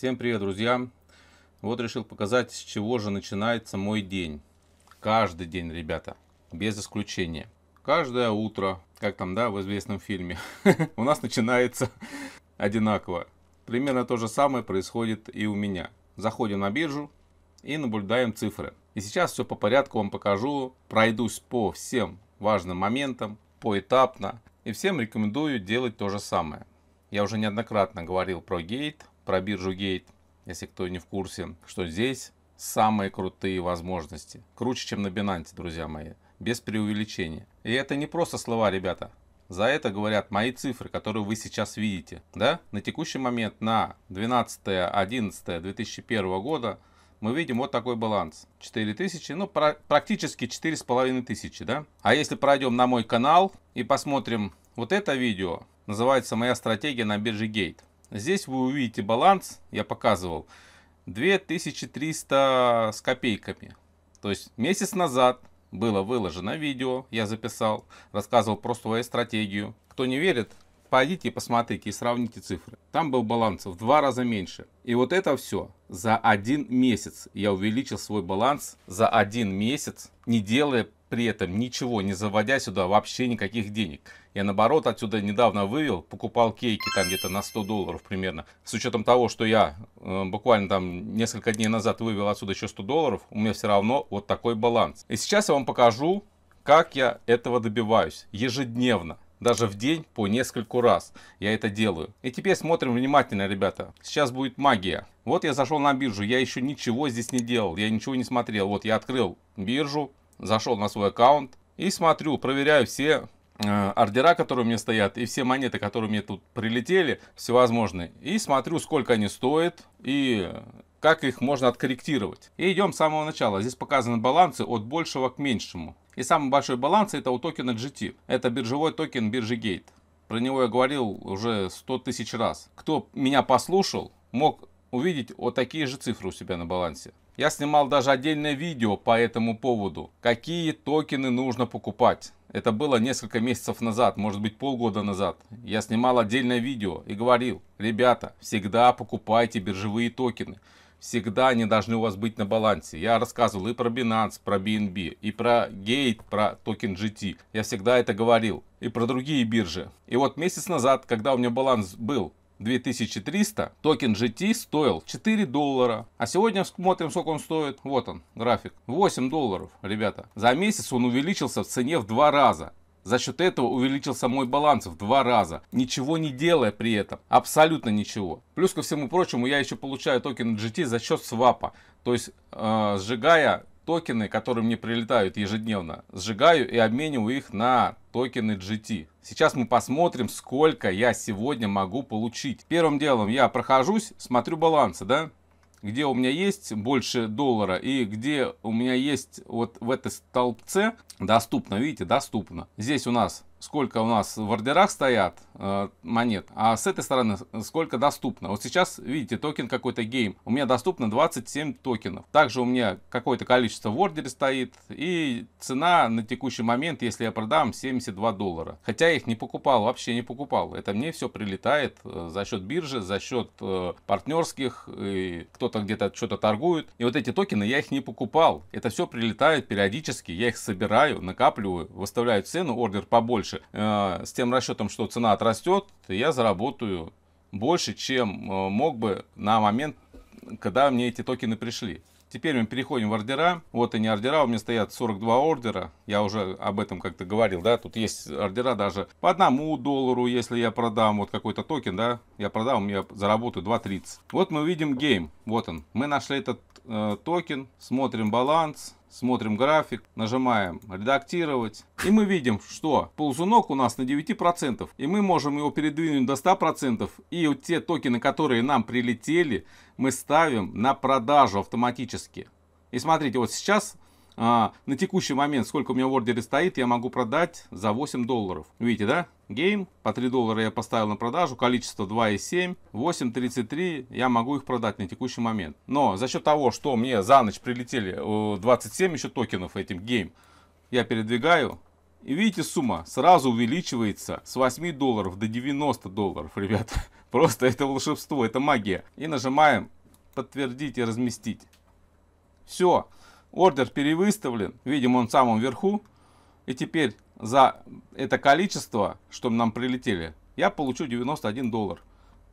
Всем привет, друзья! Вот решил показать, с чего же начинается мой день. Каждый день, ребята, без исключения. Каждое утро, как там, да, в известном фильме, у нас начинается одинаково. Примерно то же самое происходит и у меня. Заходим на биржу и наблюдаем цифры. И сейчас все по порядку вам покажу, пройдусь по всем важным моментам, поэтапно. И всем рекомендую делать то же самое. Я уже неоднократно говорил про гейт, про биржу Гейт, если кто не в курсе, что здесь самые крутые возможности. Круче, чем на Binance, друзья мои. Без преувеличения. И это не просто слова, ребята. За это говорят мои цифры, которые вы сейчас видите. Да? На текущий момент, на 12-11-2001 года, мы видим вот такой баланс. 4000, ну пр практически 4500, да? А если пройдем на мой канал и посмотрим вот это видео, называется «Моя стратегия на бирже Гейт». Здесь вы увидите баланс, я показывал, 2300 с копейками. То есть месяц назад было выложено видео, я записал, рассказывал про свою стратегию. Кто не верит, пойдите посмотрите и сравните цифры. Там был баланс в два раза меньше. И вот это все за один месяц. Я увеличил свой баланс за один месяц, не делая при этом ничего не заводя сюда вообще никаких денег. Я наоборот отсюда недавно вывел, покупал кейки там где-то на 100 долларов примерно. С учетом того, что я э, буквально там несколько дней назад вывел отсюда еще 100 долларов, у меня все равно вот такой баланс. И сейчас я вам покажу, как я этого добиваюсь ежедневно. Даже в день по нескольку раз я это делаю. И теперь смотрим внимательно, ребята. Сейчас будет магия. Вот я зашел на биржу, я еще ничего здесь не делал, я ничего не смотрел. Вот я открыл биржу, зашел на свой аккаунт и смотрю, проверяю все э, ордера, которые у меня стоят, и все монеты, которые мне тут прилетели, всевозможные. И смотрю, сколько они стоят и как их можно откорректировать. И идем с самого начала. Здесь показаны балансы от большего к меньшему. И самый большой баланс это у токена GT. Это биржевой токен биржи Gate. Про него я говорил уже 100 тысяч раз. Кто меня послушал, мог увидеть вот такие же цифры у себя на балансе. Я снимал даже отдельное видео по этому поводу. Какие токены нужно покупать. Это было несколько месяцев назад, может быть полгода назад. Я снимал отдельное видео и говорил, ребята, всегда покупайте биржевые токены. Всегда они должны у вас быть на балансе. Я рассказывал и про Binance, про BNB, и про Gate, про токен GT. Я всегда это говорил. И про другие биржи. И вот месяц назад, когда у меня баланс был 2300 токен GT стоил 4 доллара. А сегодня смотрим, сколько он стоит. Вот он, график. 8 долларов, ребята. За месяц он увеличился в цене в два раза. За счет этого увеличился мой баланс в два раза, ничего не делая при этом, абсолютно ничего. Плюс ко всему прочему, я еще получаю токен GT за счет свапа, то есть э, сжигая токены, которые мне прилетают ежедневно, сжигаю и обмениваю их на токены GT. Сейчас мы посмотрим, сколько я сегодня могу получить. Первым делом я прохожусь, смотрю балансы, да, где у меня есть больше доллара и где у меня есть вот в этой столбце доступно, видите, доступно. Здесь у нас сколько у нас в ордерах стоят э, монет, а с этой стороны сколько доступно. Вот сейчас, видите, токен какой-то гейм. У меня доступно 27 токенов. Также у меня какое-то количество в ордере стоит. И цена на текущий момент, если я продам, 72 доллара. Хотя я их не покупал, вообще не покупал. Это мне все прилетает э, за счет биржи, за счет э, партнерских. кто-то где-то что-то торгует. И вот эти токены я их не покупал. Это все прилетает периодически. Я их собираю, накапливаю, выставляю цену, ордер побольше больше. Э, с тем расчетом, что цена отрастет, я заработаю больше, чем э, мог бы на момент, когда мне эти токены пришли. Теперь мы переходим в ордера. Вот они ордера, у меня стоят 42 ордера. Я уже об этом как-то говорил, да. Тут есть ордера даже по одному доллару, если я продам вот какой-то токен, да. Я продам, я заработаю 2.30. Вот мы видим гейм, вот он. Мы нашли этот Э, токен, смотрим баланс, смотрим график, нажимаем редактировать. И мы видим, что ползунок у нас на 9%. И мы можем его передвинуть до 100%. И вот те токены, которые нам прилетели, мы ставим на продажу автоматически. И смотрите, вот сейчас а, на текущий момент, сколько у меня в ордере стоит, я могу продать за 8 долларов. Видите, да? Гейм, по 3 доллара я поставил на продажу, количество 2,7, 8,33, я могу их продать на текущий момент. Но за счет того, что мне за ночь прилетели 27 э, еще токенов этим гейм, я передвигаю, и видите, сумма сразу увеличивается с 8 долларов до 90 долларов, ребята. Просто это волшебство, это магия. И нажимаем подтвердить и разместить. Все. Ордер перевыставлен, видим он в самом верху. И теперь за это количество, что нам прилетели, я получу 91 доллар.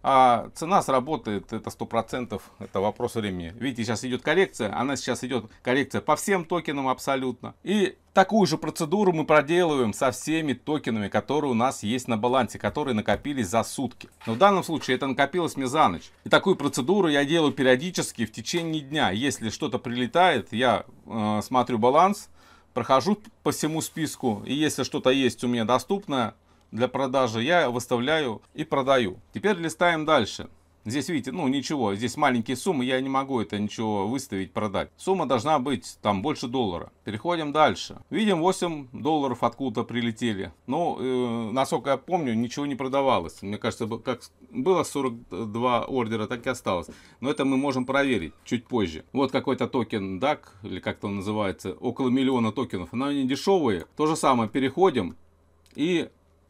А цена сработает, это сто процентов, это вопрос времени. Видите, сейчас идет коррекция, она сейчас идет коррекция по всем токенам абсолютно. И такую же процедуру мы проделываем со всеми токенами, которые у нас есть на балансе, которые накопились за сутки. Но в данном случае это накопилось мне за ночь. И такую процедуру я делаю периодически в течение дня. Если что-то прилетает, я э, смотрю баланс, прохожу по всему списку, и если что-то есть у меня доступное, для продажи я выставляю и продаю. Теперь листаем дальше. Здесь, видите, ну ничего, здесь маленькие суммы, я не могу это ничего выставить, продать. Сумма должна быть там больше доллара. Переходим дальше. Видим 8 долларов откуда прилетели. Ну, э, насколько я помню, ничего не продавалось. Мне кажется, как было 42 ордера, так и осталось. Но это мы можем проверить чуть позже. Вот какой-то токен DAC, или как там называется, около миллиона токенов. Но они дешевые. То же самое, переходим и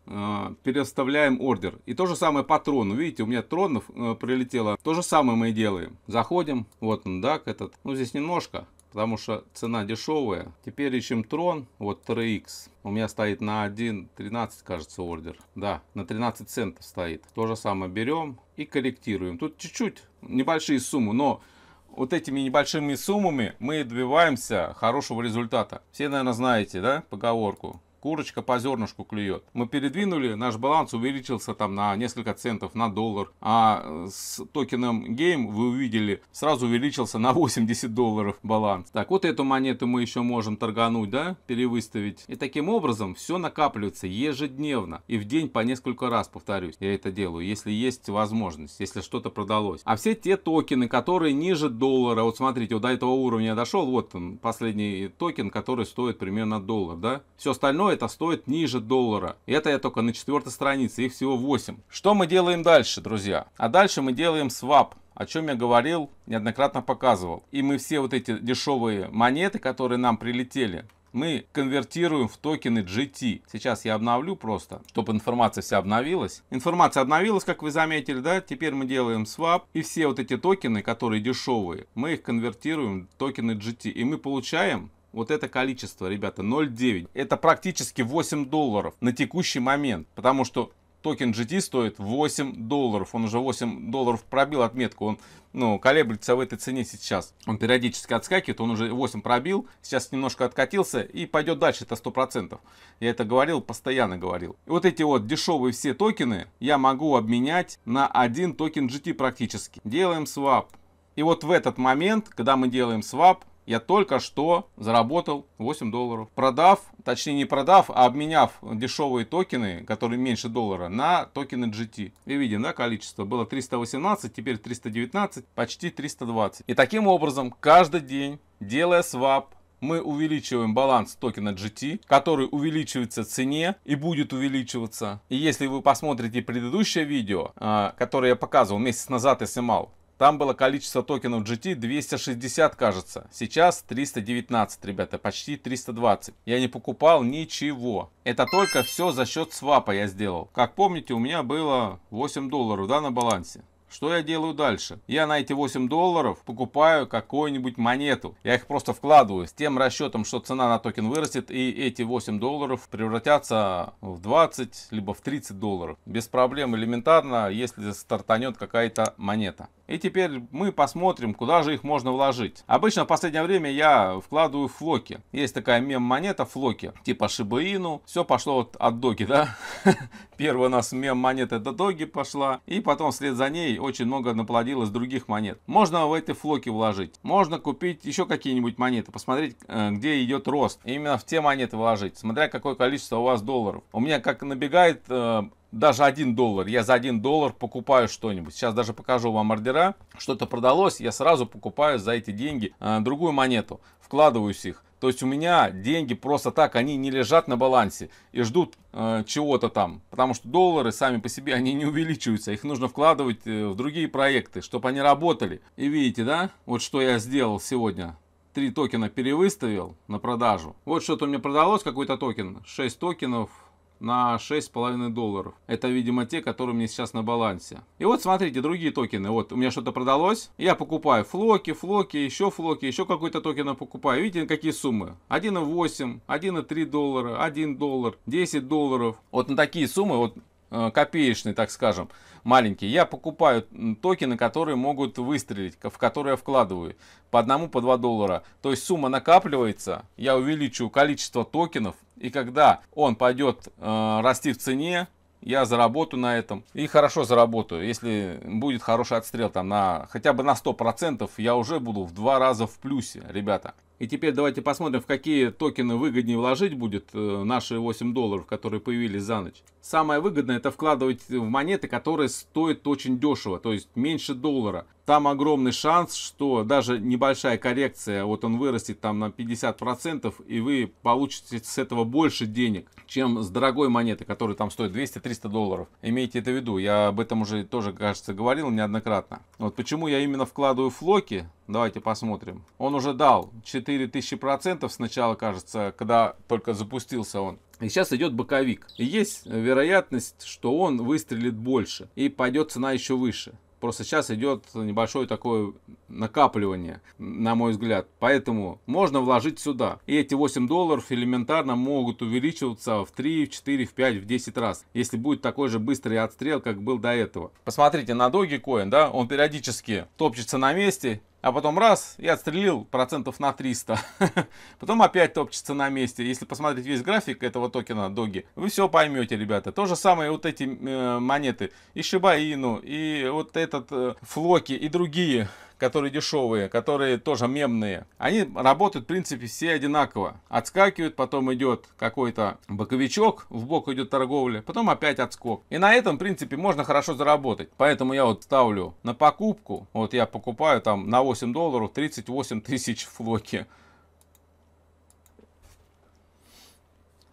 а, переставляем ордер. И то же самое по трону. Видите, у меня тронов э, прилетело. То же самое мы и делаем. Заходим. Вот он, дак этот. Ну, здесь немножко, потому что цена дешевая. Теперь ищем трон. Вот 3x. У меня стоит на 1.13, кажется, ордер. Да, на 13 центов стоит. То же самое берем и корректируем. Тут чуть-чуть небольшие суммы, но вот этими небольшими суммами мы добиваемся хорошего результата. Все, наверное, знаете, да, поговорку курочка по зернышку клюет. Мы передвинули, наш баланс увеличился там на несколько центов, на доллар. А с токеном Game вы увидели, сразу увеличился на 80 долларов баланс. Так, вот эту монету мы еще можем торгануть, да, перевыставить. И таким образом все накапливается ежедневно и в день по несколько раз, повторюсь, я это делаю, если есть возможность, если что-то продалось. А все те токены, которые ниже доллара, вот смотрите, вот до этого уровня я дошел, вот он, последний токен, который стоит примерно доллар, да. Все остальное это стоит ниже доллара. Это я только на четвертой странице, их всего 8. Что мы делаем дальше, друзья? А дальше мы делаем свап о чем я говорил, неоднократно показывал. И мы все вот эти дешевые монеты, которые нам прилетели, мы конвертируем в токены GT. Сейчас я обновлю просто, чтобы информация вся обновилась. Информация обновилась, как вы заметили, да? Теперь мы делаем swap. И все вот эти токены, которые дешевые, мы их конвертируем в токены GT. И мы получаем вот это количество, ребята, 0.9. Это практически 8 долларов на текущий момент. Потому что токен GT стоит 8 долларов. Он уже 8 долларов пробил отметку. Он ну, колеблется в этой цене сейчас. Он периодически отскакивает, он уже 8 пробил, сейчас немножко откатился и пойдет дальше, это 100%. Я это говорил, постоянно говорил. И вот эти вот дешевые все токены я могу обменять на один токен GT практически. Делаем свап. И вот в этот момент, когда мы делаем свап, я только что заработал 8 долларов, продав, точнее не продав, а обменяв дешевые токены, которые меньше доллара, на токены GT. И видим, да, количество было 318, теперь 319, почти 320. И таким образом, каждый день, делая свап, мы увеличиваем баланс токена GT, который увеличивается в цене и будет увеличиваться. И если вы посмотрите предыдущее видео, а, которое я показывал месяц назад и снимал, эм там было количество токенов GT 260, кажется. Сейчас 319, ребята, почти 320. Я не покупал ничего. Это только все за счет свапа я сделал. Как помните, у меня было 8 долларов, да, на балансе. Что я делаю дальше? Я на эти 8 долларов покупаю какую-нибудь монету. Я их просто вкладываю с тем расчетом, что цена на токен вырастет и эти 8 долларов превратятся в 20 либо в 30 долларов. Без проблем элементарно, если стартанет какая-то монета. И теперь мы посмотрим, куда же их можно вложить. Обычно в последнее время я вкладываю в флоки. Есть такая мем-монета флоки, типа шибаину. Все пошло вот от доги, да? Первая у нас мем-монета это доги пошла. И потом вслед за ней очень много наплодилось других монет. Можно в эти флоки вложить. Можно купить еще какие-нибудь монеты, посмотреть, э, где идет рост. И именно в те монеты вложить, смотря какое количество у вас долларов. У меня как набегает э, даже 1 доллар, я за 1 доллар покупаю что-нибудь. Сейчас даже покажу вам ордера. Что-то продалось, я сразу покупаю за эти деньги э, другую монету, вкладываюсь их. То есть у меня деньги просто так, они не лежат на балансе и ждут э, чего-то там. Потому что доллары сами по себе, они не увеличиваются. Их нужно вкладывать э, в другие проекты, чтобы они работали. И видите, да, вот что я сделал сегодня. Три токена перевыставил на продажу. Вот что-то мне продалось, какой-то токен. 6 токенов на 6,5 долларов. Это, видимо, те, которые у меня сейчас на балансе. И вот смотрите, другие токены. Вот у меня что-то продалось. Я покупаю флоки, флоки, еще флоки, еще какой-то токен я покупаю. Видите, какие суммы? 1,8, 1,3 доллара, 1 доллар, 10 долларов. Вот на такие суммы, вот э, копеечные, так скажем маленькие. Я покупаю токены, которые могут выстрелить, в которые я вкладываю по одному, по два доллара. То есть сумма накапливается, я увеличу количество токенов, и когда он пойдет э, расти в цене, я заработаю на этом и хорошо заработаю. Если будет хороший отстрел там на хотя бы на 100%, я уже буду в два раза в плюсе, ребята. И теперь давайте посмотрим, в какие токены выгоднее вложить будет э, наши 8 долларов, которые появились за ночь. Самое выгодное это вкладывать в монеты, которые стоят очень дешево, то есть меньше доллара. Там огромный шанс, что даже небольшая коррекция, вот он вырастет там на 50%, и вы получите с этого больше денег, чем с дорогой монеты, которая там стоит 200-300 долларов. Имейте это в виду, я об этом уже тоже, кажется, говорил неоднократно. Вот почему я именно вкладываю в флоки, давайте посмотрим. Он уже дал 4000% сначала, кажется, когда только запустился он. И сейчас идет боковик. И есть вероятность, что он выстрелит больше и пойдет цена еще выше. Просто сейчас идет небольшое такое накапливание, на мой взгляд. Поэтому можно вложить сюда. И эти 8 долларов элементарно могут увеличиваться в 3, в 4, в 5, в 10 раз. Если будет такой же быстрый отстрел, как был до этого. Посмотрите на Dogecoin, да, он периодически топчется на месте а потом раз, и отстрелил процентов на 300. потом опять топчется на месте. Если посмотреть весь график этого токена Доги, вы все поймете, ребята. То же самое вот эти э, монеты. И Шибаину, и вот этот э, Флоки, и другие которые дешевые, которые тоже мемные, они работают, в принципе, все одинаково. Отскакивают, потом идет какой-то боковичок, в бок идет торговля, потом опять отскок. И на этом, в принципе, можно хорошо заработать. Поэтому я вот ставлю на покупку, вот я покупаю там на 8 долларов 38 тысяч флоки.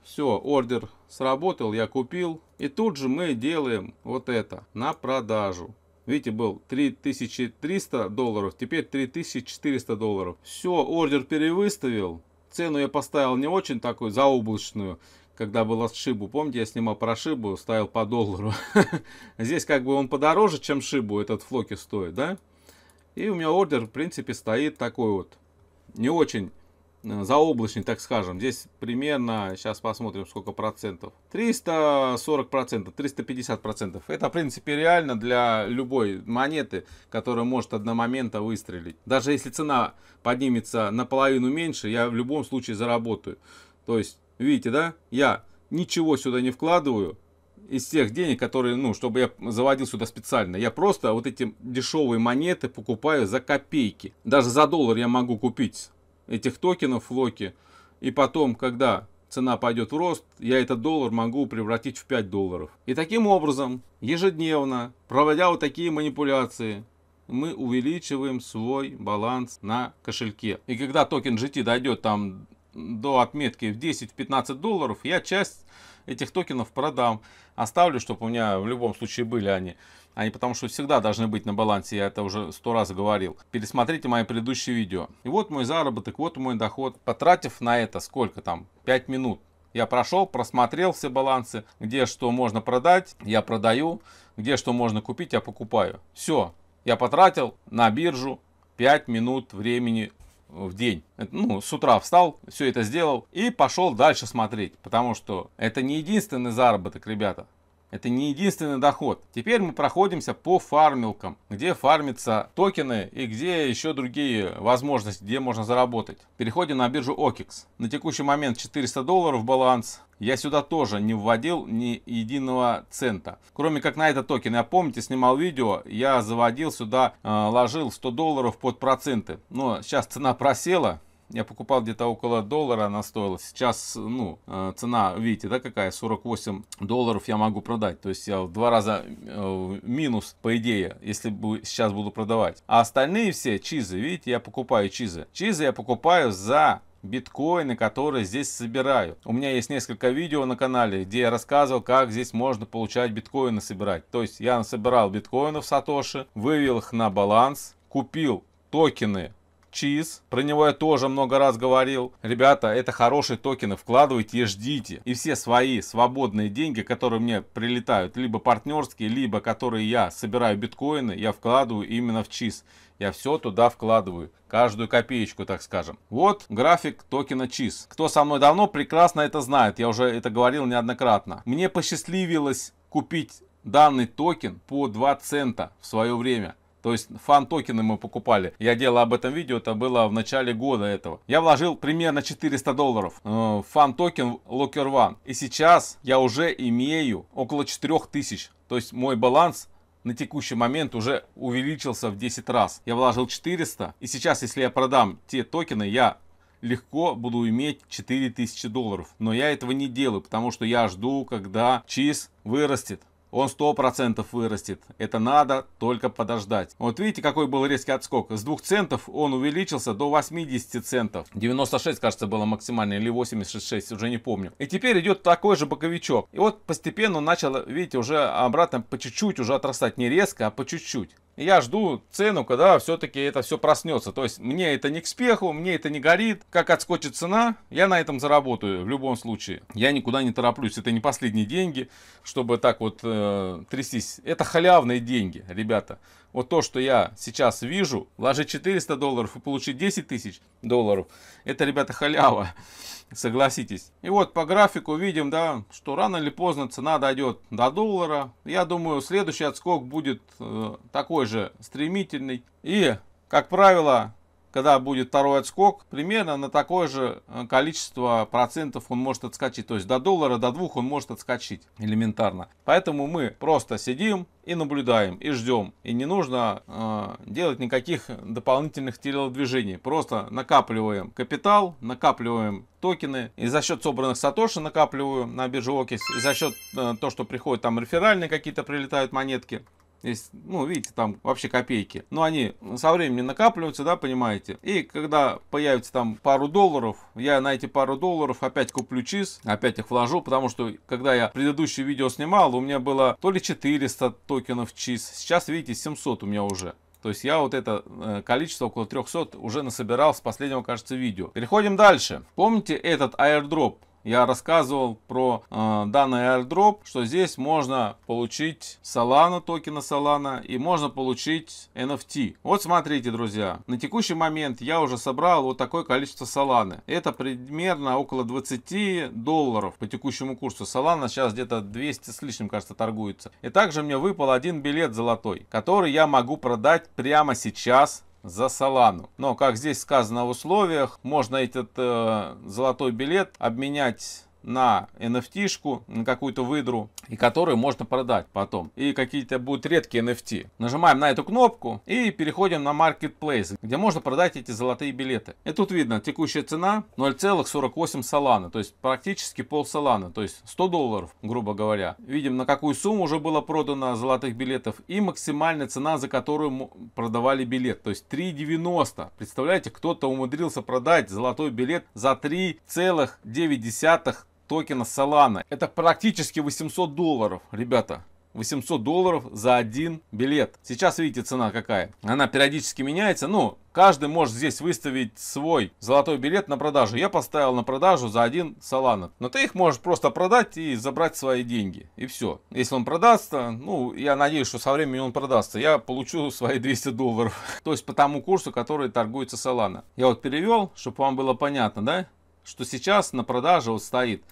Все, ордер сработал, я купил. И тут же мы делаем вот это на продажу. Видите, был 3300 долларов, теперь 3400 долларов. Все, ордер перевыставил. Цену я поставил не очень такую заоблачную, когда была Шибу. Помните, я снимал про Шибу, ставил по доллару. Здесь как бы он подороже, чем Шибу, этот флоки стоит, да? И у меня ордер, в принципе, стоит такой вот. Не очень Э, заоблачный, так скажем. Здесь примерно, сейчас посмотрим, сколько процентов. 340 процентов, 350 процентов. Это, в принципе, реально для любой монеты, которая может одномомента выстрелить. Даже если цена поднимется наполовину меньше, я в любом случае заработаю. То есть, видите, да, я ничего сюда не вкладываю, из тех денег, которые, ну, чтобы я заводил сюда специально. Я просто вот эти дешевые монеты покупаю за копейки. Даже за доллар я могу купить этих токенов в Локи. И потом, когда цена пойдет в рост, я этот доллар могу превратить в 5 долларов. И таким образом, ежедневно, проводя вот такие манипуляции, мы увеличиваем свой баланс на кошельке. И когда токен GT дойдет там до отметки в 10-15 долларов, я часть этих токенов продам. Оставлю, чтобы у меня в любом случае были они. Они а потому что всегда должны быть на балансе, я это уже сто раз говорил. Пересмотрите мои предыдущие видео. И вот мой заработок, вот мой доход. Потратив на это сколько там? 5 минут. Я прошел, просмотрел все балансы, где что можно продать, я продаю, где что можно купить, я покупаю. Все, я потратил на биржу 5 минут времени в день. Ну, с утра встал, все это сделал и пошел дальше смотреть. Потому что это не единственный заработок, ребята. Это не единственный доход. Теперь мы проходимся по фармилкам, где фармятся токены и где еще другие возможности, где можно заработать. Переходим на биржу OKEX. На текущий момент 400 долларов баланс. Я сюда тоже не вводил ни единого цента. Кроме как на этот токен, я помните, снимал видео, я заводил сюда, э, ложил 100 долларов под проценты. Но сейчас цена просела, я покупал где-то около доллара она стоила. Сейчас, ну, э, цена, видите, да, какая? 48 долларов я могу продать. То есть я в два раза э, минус, по идее, если бы сейчас буду продавать. А остальные все чизы, видите, я покупаю чизы. Чизы я покупаю за биткоины, которые здесь собираю. У меня есть несколько видео на канале, где я рассказывал, как здесь можно получать биткоины собирать. То есть я собирал биткоины в Сатоши, вывел их на баланс, купил токены Чиз, Про него я тоже много раз говорил. Ребята, это хорошие токены, вкладывайте и ждите. И все свои свободные деньги, которые мне прилетают, либо партнерские, либо которые я собираю биткоины, я вкладываю именно в Чиз, Я все туда вкладываю, каждую копеечку, так скажем. Вот график токена ЧИС. Кто со мной давно, прекрасно это знает, я уже это говорил неоднократно. Мне посчастливилось купить данный токен по 2 цента в свое время. То есть фан-токены мы покупали. Я делал об этом видео, это было в начале года этого. Я вложил примерно 400 долларов э, в фан-токен Locker One. И сейчас я уже имею около 4000. То есть мой баланс на текущий момент уже увеличился в 10 раз. Я вложил 400. И сейчас, если я продам те токены, я легко буду иметь 4000 долларов. Но я этого не делаю, потому что я жду, когда чиз вырастет он 100% вырастет. Это надо только подождать. Вот видите, какой был резкий отскок. С 2 центов он увеличился до 80 центов. 96, кажется, было максимально, или 86, уже не помню. И теперь идет такой же боковичок. И вот постепенно он начал, видите, уже обратно по чуть-чуть уже отрастать. Не резко, а по чуть-чуть. Я жду цену, когда все-таки это все проснется. То есть мне это не к спеху, мне это не горит. Как отскочит цена, я на этом заработаю в любом случае. Я никуда не тороплюсь. Это не последние деньги, чтобы так вот э, э, трястись. Это халявные деньги, ребята. Вот то, что я сейчас вижу, вложить 400 долларов и получить 10 тысяч долларов, это, ребята, халява, согласитесь. И вот по графику видим, да, что рано или поздно цена дойдет до доллара. Я думаю, следующий отскок будет э, такой же стремительный. И, как правило, когда будет второй отскок, примерно на такое же э, количество процентов он может отскочить. То есть до доллара, до двух он может отскочить элементарно. Поэтому мы просто сидим и наблюдаем, и ждем. И не нужно э, делать никаких дополнительных телодвижений. Просто накапливаем капитал, накапливаем токены. И за счет собранных сатоши накапливаю на бирже Окис. И за счет э, того, что приходят там реферальные какие-то прилетают монетки есть, ну, видите, там вообще копейки. Но они со временем накапливаются, да, понимаете. И когда появится там пару долларов, я на эти пару долларов опять куплю чиз, опять их вложу, потому что когда я предыдущее видео снимал, у меня было то ли 400 токенов чиз, сейчас, видите, 700 у меня уже. То есть я вот это э, количество, около 300, уже насобирал с последнего, кажется, видео. Переходим дальше. Помните этот аирдроп? я рассказывал про э, данный airdrop, что здесь можно получить Solana, токена Solana, и можно получить NFT. Вот смотрите, друзья, на текущий момент я уже собрал вот такое количество Solana. Это примерно около 20 долларов по текущему курсу. Solana сейчас где-то 200 с лишним, кажется, торгуется. И также мне выпал один билет золотой, который я могу продать прямо сейчас за Солану. Но, как здесь сказано в условиях, можно этот э, золотой билет обменять на NFT-шку, на какую-то выдру, и которую можно продать потом. И какие-то будут редкие NFT. Нажимаем на эту кнопку и переходим на Marketplace, где можно продать эти золотые билеты. И тут видно текущая цена 0,48 салана, то есть практически пол салана, то есть 100 долларов, грубо говоря. Видим, на какую сумму уже было продано золотых билетов и максимальная цена, за которую продавали билет, то есть 3,90. Представляете, кто-то умудрился продать золотой билет за 3,9 токена Solana. Это практически 800 долларов, ребята. 800 долларов за один билет. Сейчас видите цена какая. Она периодически меняется. Ну, каждый может здесь выставить свой золотой билет на продажу. Я поставил на продажу за один Solana. Но ты их можешь просто продать и забрать свои деньги. И все. Если он продастся, ну, я надеюсь, что со временем он продастся, я получу свои 200 долларов. То есть по тому курсу, который торгуется Solana. Я вот перевел, чтобы вам было понятно, да? что сейчас на продаже вот стоит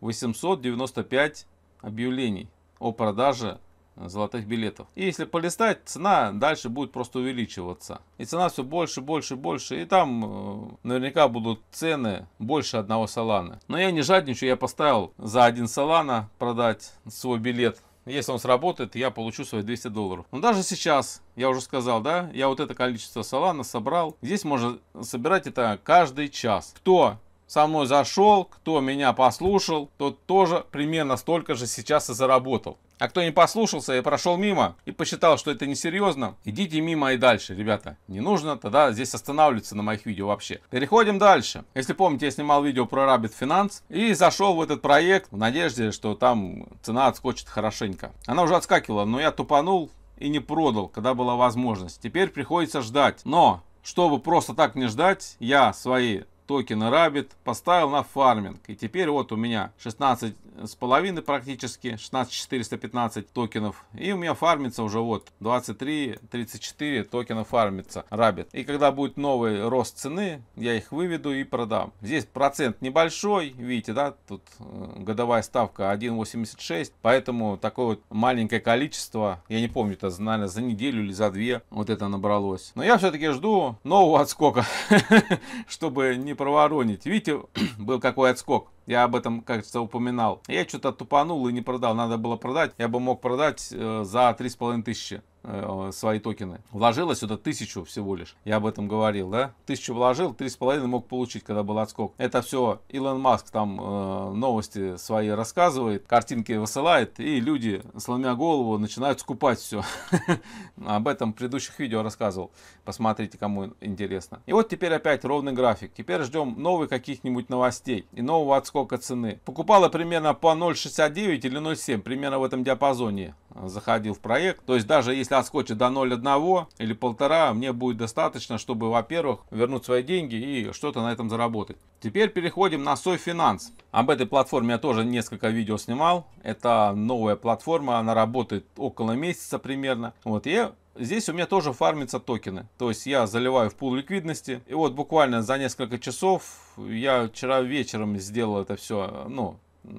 895 объявлений о продаже э, золотых билетов. И если полистать, цена дальше будет просто увеличиваться. И цена все больше, больше, больше. И там э, наверняка будут цены больше одного салана. Но я не жадничаю, я поставил за один салана продать свой билет. Если он сработает, я получу свои 200 долларов. Но даже сейчас, я уже сказал, да, я вот это количество салана собрал. Здесь можно собирать это каждый час. Кто со мной зашел, кто меня послушал, тот тоже примерно столько же сейчас и заработал. А кто не послушался и прошел мимо и посчитал, что это несерьезно, идите мимо и дальше, ребята. Не нужно тогда здесь останавливаться на моих видео вообще. Переходим дальше. Если помните, я снимал видео про Rabbit Finance и зашел в этот проект в надежде, что там цена отскочит хорошенько. Она уже отскакивала, но я тупанул и не продал, когда была возможность. Теперь приходится ждать. Но чтобы просто так не ждать, я свои токена Rabbit, поставил на фарминг. И теперь вот у меня 16 с половиной практически, 16415 токенов. И у меня фармится уже вот 23-34 токена фармится Rabbit. И когда будет новый рост цены, я их выведу и продам. Здесь процент небольшой, видите, да, тут э, годовая ставка 1.86, поэтому такое вот маленькое количество, я не помню, это, знали за неделю или за две вот это набралось. Но я все-таки жду нового отскока, чтобы не проворонить. Видите, был какой отскок. Я об этом, кажется, упоминал. Я что-то тупанул и не продал. Надо было продать. Я бы мог продать э, за 3,5 тысячи. Э, свои токены. Вложила сюда тысячу всего лишь. Я об этом говорил, да? Тысячу вложил, три с половиной мог получить, когда был отскок. Это все Илон Маск там э, новости свои рассказывает, картинки высылает, и люди, сломя голову, начинают скупать все. Об этом в предыдущих видео рассказывал. Посмотрите, кому интересно. И вот теперь опять ровный график. Теперь ждем новых каких-нибудь новостей и нового отскока цены. Покупала примерно по 0.69 или 0.7, примерно в этом диапазоне заходил в проект. То есть даже если отскочит до 0,1 или 1,5, мне будет достаточно, чтобы, во-первых, вернуть свои деньги и что-то на этом заработать. Теперь переходим на Софинанс. Об этой платформе я тоже несколько видео снимал. Это новая платформа, она работает около месяца примерно. Вот, и Здесь у меня тоже фармятся токены. То есть я заливаю в пул ликвидности. И вот буквально за несколько часов, я вчера вечером сделал это все, ну,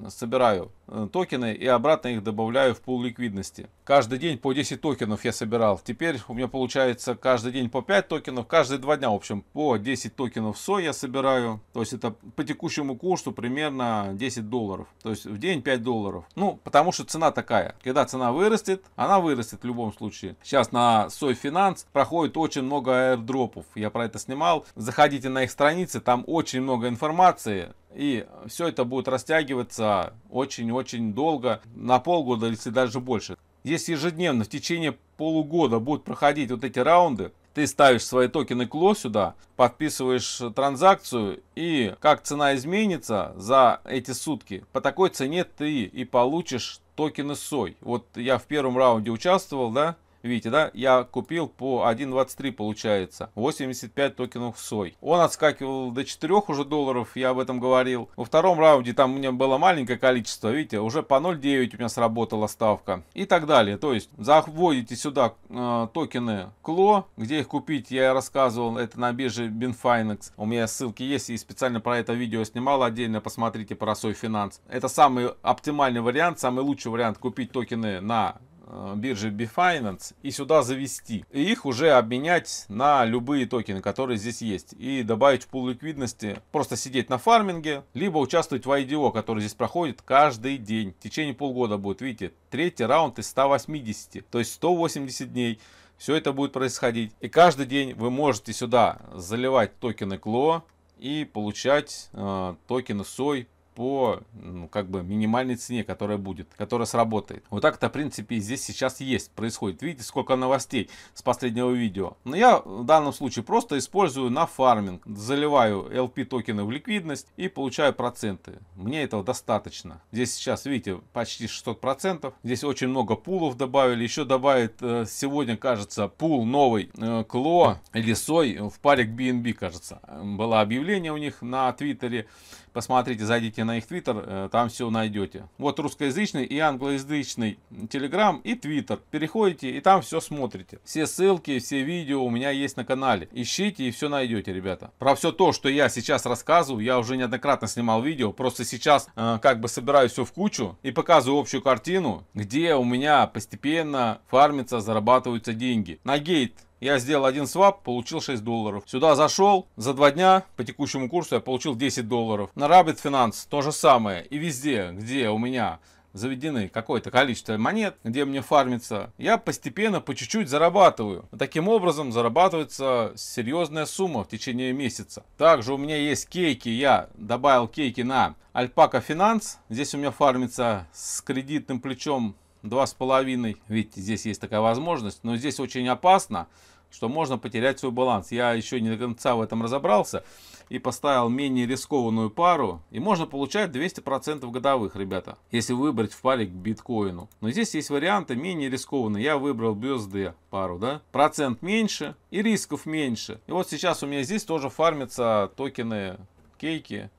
собираю э, токены и обратно их добавляю в пул ликвидности. Каждый день по 10 токенов я собирал. Теперь у меня получается каждый день по 5 токенов, каждые 2 дня, в общем, по 10 токенов SO я собираю. То есть это по текущему курсу примерно 10 долларов. То есть в день 5 долларов. Ну, потому что цена такая. Когда цена вырастет, она вырастет в любом случае. Сейчас на Soy Finance проходит очень много аирдропов. Я про это снимал. Заходите на их страницы, там очень много информации и все это будет растягиваться очень-очень долго, на полгода если даже больше. Если ежедневно в течение полугода будут проходить вот эти раунды, ты ставишь свои токены Кло сюда, подписываешь транзакцию и как цена изменится за эти сутки, по такой цене ты и получишь токены Сой. Вот я в первом раунде участвовал, да, Видите, да? Я купил по 1.23 получается. 85 токенов сой. Он отскакивал до 4 уже долларов, я об этом говорил. Во втором раунде там у меня было маленькое количество, видите, уже по 0.9 у меня сработала ставка. И так далее. То есть заводите сюда э, токены Кло, где их купить, я рассказывал, это на бирже Binfinex. У меня ссылки есть, и специально про это видео снимал отдельно, посмотрите про Сой Финанс. Это самый оптимальный вариант, самый лучший вариант купить токены на Э, биржи Binance и сюда завести. И их уже обменять на любые токены, которые здесь есть. И добавить в пул ликвидности, просто сидеть на фарминге, либо участвовать в IDO, который здесь проходит каждый день. В течение полгода будет, видите, третий раунд из 180, то есть 180 дней. Все это будет происходить. И каждый день вы можете сюда заливать токены КЛО и получать э, токены SOI по ну, как бы минимальной цене, которая будет, которая сработает. Вот так-то, в принципе, здесь сейчас есть, происходит. Видите, сколько новостей с последнего видео. Но я в данном случае просто использую на фарминг. Заливаю LP токены в ликвидность и получаю проценты. Мне этого достаточно. Здесь сейчас, видите, почти 600%. Здесь очень много пулов добавили. Еще добавит э, сегодня, кажется, пул новый э, Кло или Сой в парик BNB, кажется. Было объявление у них на Твиттере. Посмотрите, зайдите на их твиттер, э, там все найдете. Вот русскоязычный и англоязычный телеграм и твиттер. Переходите и там все смотрите. Все ссылки, все видео у меня есть на канале. Ищите и все найдете, ребята. Про все то, что я сейчас рассказываю, я уже неоднократно снимал видео. Просто сейчас э, как бы собираю все в кучу и показываю общую картину, где у меня постепенно фармится, зарабатываются деньги. На гейт я сделал один свап, получил 6 долларов. Сюда зашел, за 2 дня по текущему курсу я получил 10 долларов. На Rabbit Finance то же самое. И везде, где у меня заведены какое-то количество монет, где мне фармится, я постепенно по чуть-чуть зарабатываю. Таким образом зарабатывается серьезная сумма в течение месяца. Также у меня есть кейки, я добавил кейки на Alpaca Finance. Здесь у меня фармится с кредитным плечом 2,5. Видите, здесь есть такая возможность. Но здесь очень опасно, что можно потерять свой баланс. Я еще не до конца в этом разобрался. И поставил менее рискованную пару. И можно получать 200% годовых, ребята. Если выбрать в паре к биткоину. Но здесь есть варианты менее рискованные. Я выбрал BUSD пару, да. Процент меньше и рисков меньше. И вот сейчас у меня здесь тоже фармятся токены кейки.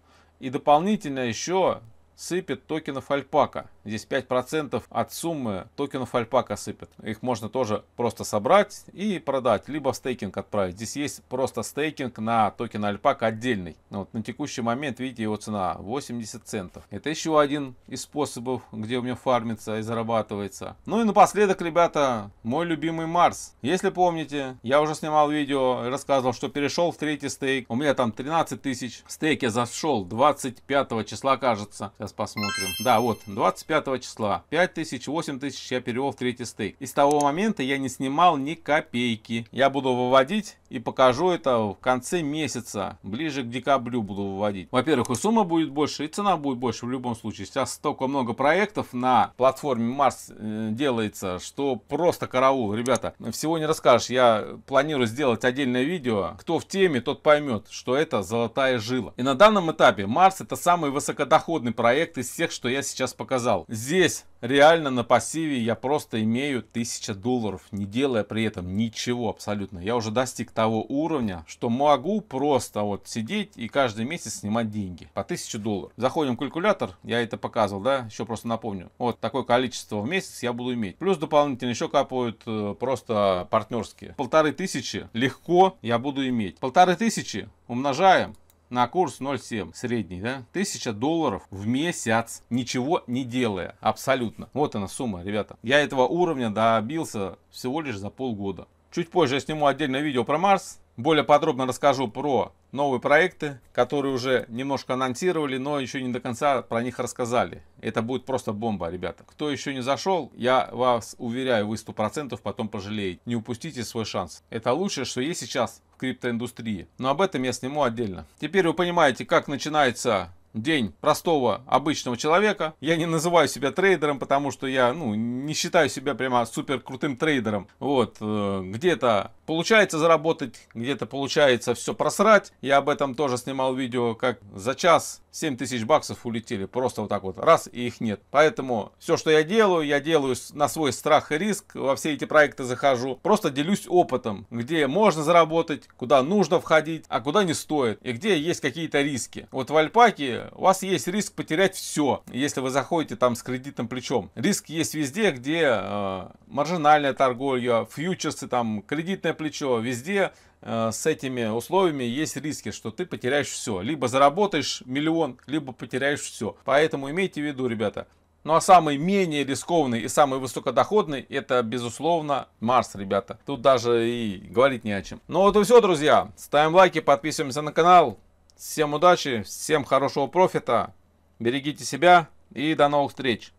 И дополнительно еще сыпет токенов альпака. Здесь 5% от суммы токенов альпака сыпят. Их можно тоже просто собрать и продать, либо в стейкинг отправить. Здесь есть просто стейкинг на токен альпака отдельный. Ну, вот на текущий момент, видите, его цена 80 центов. Это еще один из способов, где у меня фармится и зарабатывается. Ну и напоследок, ребята, мой любимый Марс. Если помните, я уже снимал видео и рассказывал, что перешел в третий стейк. У меня там 13 тысяч. Стейк я зашел 25 числа, кажется. Сейчас посмотрим. Да, вот, 25 9 числа. 5 тысяч, 8 тысяч я перевел в третий стейк. И с того момента я не снимал ни копейки. Я буду выводить и покажу это в конце месяца, ближе к декабрю буду выводить. Во-первых, и сумма будет больше, и цена будет больше в любом случае. Сейчас столько много проектов на платформе Марс э, делается, что просто караул. Ребята, всего не расскажешь. Я планирую сделать отдельное видео. Кто в теме, тот поймет, что это золотая жила. И на данном этапе Марс это самый высокодоходный проект из всех, что я сейчас показал. Здесь реально на пассиве я просто имею 1000 долларов, не делая при этом ничего абсолютно. Я уже достиг того уровня, что могу просто вот сидеть и каждый месяц снимать деньги по 1000 долларов. Заходим в калькулятор, я это показывал, да, еще просто напомню. Вот такое количество в месяц я буду иметь. Плюс дополнительно еще капают э, просто партнерские. Полторы тысячи легко я буду иметь. Полторы тысячи умножаем на курс 0,7 средний, да, 1000 долларов в месяц, ничего не делая, абсолютно. Вот она сумма, ребята. Я этого уровня добился всего лишь за полгода. Чуть позже я сниму отдельное видео про Марс, более подробно расскажу про новые проекты, которые уже немножко анонсировали, но еще не до конца про них рассказали. Это будет просто бомба, ребята. Кто еще не зашел, я вас уверяю, вы 100% потом пожалеете. Не упустите свой шанс. Это лучшее, что есть сейчас в криптоиндустрии. Но об этом я сниму отдельно. Теперь вы понимаете, как начинается день простого обычного человека. Я не называю себя трейдером, потому что я ну, не считаю себя прямо супер крутым трейдером. Вот, э, где-то Получается заработать, где-то получается все просрать. Я об этом тоже снимал видео, как за час 7 тысяч баксов улетели. Просто вот так вот, раз, и их нет. Поэтому все, что я делаю, я делаю на свой страх и риск. Во все эти проекты захожу. Просто делюсь опытом, где можно заработать, куда нужно входить, а куда не стоит. И где есть какие-то риски. Вот в Альпаке у вас есть риск потерять все, если вы заходите там с кредитным плечом. Риск есть везде, где э, маржинальная торговля, фьючерсы, там, кредитная плечо, везде э, с этими условиями есть риски, что ты потеряешь все. Либо заработаешь миллион, либо потеряешь все. Поэтому имейте в виду, ребята, ну а самый менее рискованный и самый высокодоходный это, безусловно, Марс, ребята. Тут даже и говорить не о чем. Ну вот и все, друзья. Ставим лайки, подписываемся на канал. Всем удачи, всем хорошего профита. Берегите себя и до новых встреч.